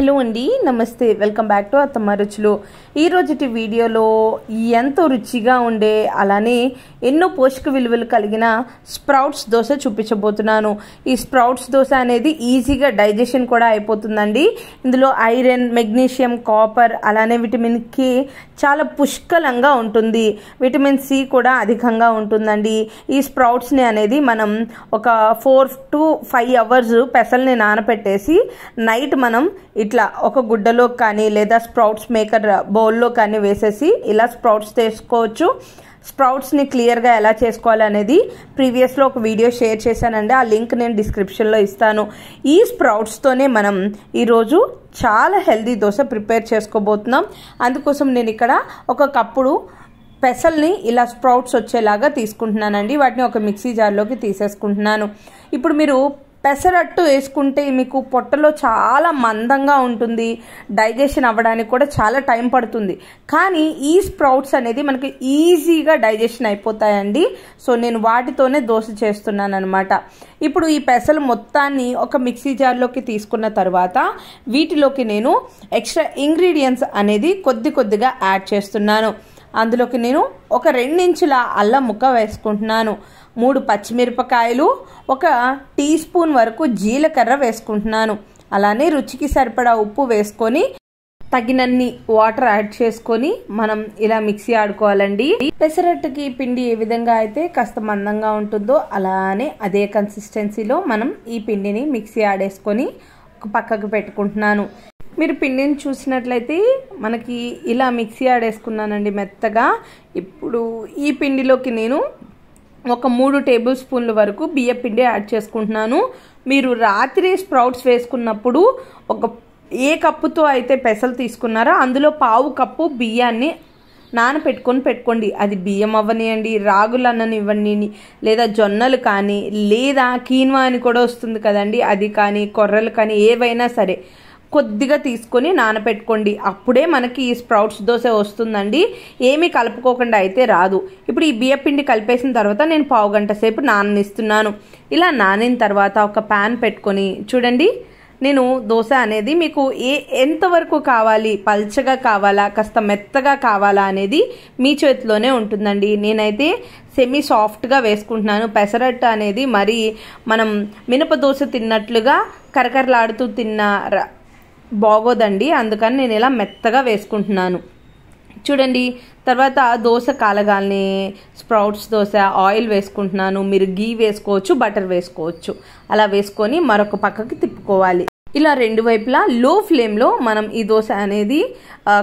hello అండి నమస్తే welcome back to అత్తమ్మ రుచులు ఈరోజుటి వీడియోలో ఎంతో రుచిగా ఉండే అలానే ఎన్నో పోషక విలువలు కలిగిన స్ప్రౌట్స్ దోశ చూపించబోతున్నాను ఈ స్ప్రౌట్స్ దోశ అనేది ఈజీగా డైజెషన్ కూడా అయిపోతుందండి ఇందులో ఐరన్ మెగ్నీషియం కాపర్ అలానే విటమిన్ కి చాలా పుష్కలంగా ఉంటుంది విటమిన్ సి కూడా అధికంగా ఉంటుందండి ఈ స్ప్రౌట్స్ని అనేది మనం ఒక ఫోర్ టు ఫైవ్ అవర్స్ పెసల్ని నానపెట్టేసి నైట్ మనం ఇట్లా ఒక గుడ్డలో కానీ లేదా స్ప్రౌట్స్ మేకర్ బౌల్లో కానీ వేసేసి ఇలా స్ప్రౌట్స్ తీసుకోవచ్చు స్ప్రౌట్స్ని క్లియర్గా ఎలా చేసుకోవాలనేది ప్రీవియస్లో ఒక వీడియో షేర్ చేశానండి ఆ లింక్ నేను డిస్క్రిప్షన్లో ఇస్తాను ఈ స్ప్రౌట్స్తోనే మనం ఈరోజు చాలా హెల్దీ దోశ ప్రిపేర్ చేసుకోబోతున్నాం అందుకోసం నేను ఇక్కడ ఒక కప్పుడు పెసల్ని ఇలా స్ప్రౌట్స్ వచ్చేలాగా తీసుకుంటున్నానండి వాటిని ఒక మిక్సీ జార్లోకి తీసేసుకుంటున్నాను ఇప్పుడు మీరు పెసరట్టు వేసుకుంటే మీకు పొట్టలో చాలా మందంగా ఉంటుంది డైజెషన్ అవ్వడానికి కూడా చాలా టైం పడుతుంది కానీ ఈ స్ప్రౌట్స్ అనేది మనకి ఈజీగా డైజెషన్ అయిపోతాయండి సో నేను వాటితోనే దోశ చేస్తున్నాను అనమాట ఇప్పుడు ఈ పెసలు మొత్తాన్ని ఒక మిక్సీ జార్లోకి తీసుకున్న తర్వాత వీటిలోకి నేను ఎక్స్ట్రా ఇంగ్రీడియంట్స్ అనేది కొద్ది కొద్దిగా యాడ్ చేస్తున్నాను అందులోకి నేను ఒక రెండించుల అల్లం ముక్క వేసుకుంటున్నాను మూడు పచ్చిమిరపకాయలు ఒక టీ స్పూన్ వరకు జీలకర్ర వేసుకుంటున్నాను అలానే రుచికి సరిపడా ఉప్పు వేసుకొని తగినన్ని వాటర్ యాడ్ చేసుకొని మనం ఇలా మిక్సీ ఆడుకోవాలండి పెసరట్టుకి పిండి ఏ విధంగా అయితే కాస్త మందంగా ఉంటుందో అలానే అదే కన్సిస్టెన్సీలో మనం ఈ పిండిని మిక్సీ ఆడేసుకొని పక్కకు పెట్టుకుంటున్నాను మీరు పిండిని చూసినట్లయితే మనకి ఇలా మిక్సీ ఆడేసుకున్నానండి మెత్తగా ఇప్పుడు ఈ పిండిలోకి నేను ఒక మూడు టేబుల్ స్పూన్ల వరకు బియ్య పిండి యాడ్ చేసుకుంటున్నాను మీరు రాత్రి స్ప్రౌట్స్ వేసుకున్నప్పుడు ఒక ఏ కప్పుతో అయితే పెసలు తీసుకున్నారో అందులో పావు కప్పు బియ్యాన్ని నానపెట్టుకొని పెట్టుకోండి అది బియ్యం అవ్వనివ్వండి రాగులు అన్ననివ్వండి లేదా జొన్నలు కానీ లేదా కీన్వా అని కూడా వస్తుంది కదండి అది కానీ కొర్రలు కానీ ఏవైనా సరే కొద్దిగా తీసుకొని నానపెట్టుకోండి అప్పుడే మనకి ఈ స్ప్రౌట్స్ దోశ వస్తుందండి ఏమీ కలుపుకోకుండా అయితే రాదు ఇప్పుడు ఈ బియ్య పిండి కలిపేసిన తర్వాత నేను పావు గంట సేపు నాననిస్తున్నాను ఇలా నానిన తర్వాత ఒక ప్యాన్ పెట్టుకొని చూడండి నేను దోశ అనేది మీకు ఏ ఎంతవరకు కావాలి పల్చగా కావాలా కాస్త మెత్తగా కావాలా అనేది మీ చేతిలోనే ఉంటుందండి నేనైతే సెమీ సాఫ్ట్గా వేసుకుంటున్నాను పెసరట్టు అనేది మరి మనం మినప దోశ తిన్నట్లుగా కరకరలాడుతూ తిన్న బాగోదండి అందుకని నేను ఇలా మెత్తగా వేసుకుంటున్నాను చూడండి తర్వాత దోశ కాలగానే స్ప్రౌట్స్ దోశ ఆయిల్ వేసుకుంటున్నాను మీరు గీ వేసుకోవచ్చు బటర్ వేసుకోవచ్చు అలా వేసుకొని మరొక పక్కకి తిప్పుకోవాలి ఇలా రెండు వైపులా లో ఫ్లేమ్లో మనం ఈ దోశ అనేది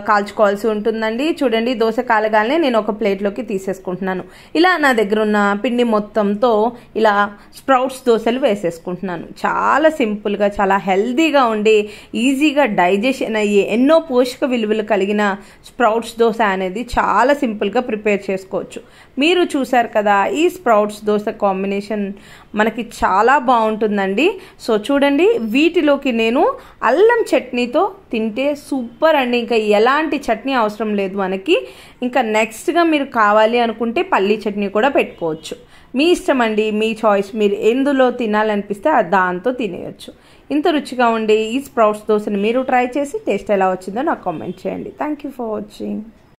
కాల్చుకోవాల్సి ఉంటుందండి చూడండి దోశ కాలగానే నేను ఒక ప్లేట్లోకి తీసేసుకుంటున్నాను ఇలా నా దగ్గర ఉన్న పిండి మొత్తంతో ఇలా స్ప్రౌట్స్ దోశలు వేసేసుకుంటున్నాను చాలా సింపుల్గా చాలా హెల్దీగా ఉండి ఈజీగా డైజెషన్ అయ్యే ఎన్నో పోషక విలువలు కలిగిన స్ప్రౌట్స్ దోశ అనేది చాలా సింపుల్గా ప్రిపేర్ చేసుకోవచ్చు మీరు చూసారు కదా ఈ స్ప్రౌట్స్ దోశ కాంబినేషన్ మనకి చాలా బాగుంటుందండి సో చూడండి వీటిలోకి నేను అల్లం చట్నీతో తింటే సూపర్ అండి ఇంకా ఎలాంటి చట్నీ అవసరం లేదు మనకి ఇంకా నెక్స్ట్గా మీరు కావాలి అనుకుంటే పల్లీ చట్నీ కూడా పెట్టుకోవచ్చు మీ ఇష్టం అండి మీ చాయిస్ మీరు ఎందులో తినాలనిపిస్తే దాంతో తినేయచ్చు ఇంత రుచిగా ఉండే ఈ స్ప్రౌట్స్ దోశని మీరు ట్రై చేసి టేస్ట్ ఎలా వచ్చిందో నాకు కామెంట్ చేయండి థ్యాంక్ యూ ఫర్ వాచింగ్